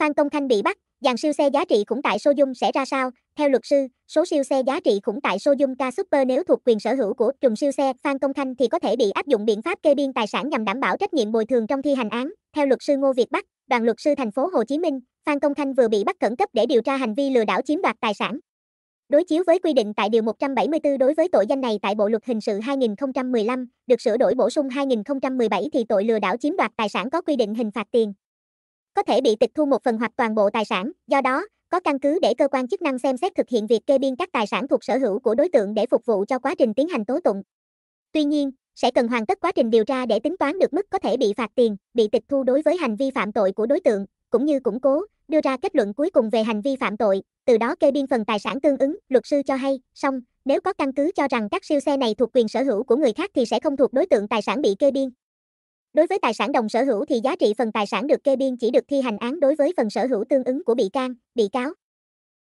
Phan Công Khanh bị bắt, dàn siêu xe giá trị khủng tại Sojung sẽ ra sao? Theo luật sư, số siêu xe giá trị khủng tại Sojung K Super nếu thuộc quyền sở hữu của trùng siêu xe Phan Công Khanh thì có thể bị áp dụng biện pháp kê biên tài sản nhằm đảm bảo trách nhiệm bồi thường trong thi hành án. Theo luật sư Ngô Việt Bắc, đoàn luật sư thành phố Hồ Chí Minh, Phan Công Khanh vừa bị bắt khẩn cấp để điều tra hành vi lừa đảo chiếm đoạt tài sản. Đối chiếu với quy định tại điều 174 đối với tội danh này tại Bộ luật hình sự 2015, được sửa đổi bổ sung 2017 thì tội lừa đảo chiếm đoạt tài sản có quy định hình phạt tiền có thể bị tịch thu một phần hoặc toàn bộ tài sản, do đó, có căn cứ để cơ quan chức năng xem xét thực hiện việc kê biên các tài sản thuộc sở hữu của đối tượng để phục vụ cho quá trình tiến hành tố tụng. Tuy nhiên, sẽ cần hoàn tất quá trình điều tra để tính toán được mức có thể bị phạt tiền, bị tịch thu đối với hành vi phạm tội của đối tượng, cũng như củng cố, đưa ra kết luận cuối cùng về hành vi phạm tội, từ đó kê biên phần tài sản tương ứng, luật sư cho hay, song, nếu có căn cứ cho rằng các siêu xe này thuộc quyền sở hữu của người khác thì sẽ không thuộc đối tượng tài sản bị kê biên. Đối với tài sản đồng sở hữu thì giá trị phần tài sản được kê biên chỉ được thi hành án đối với phần sở hữu tương ứng của bị can, bị cáo.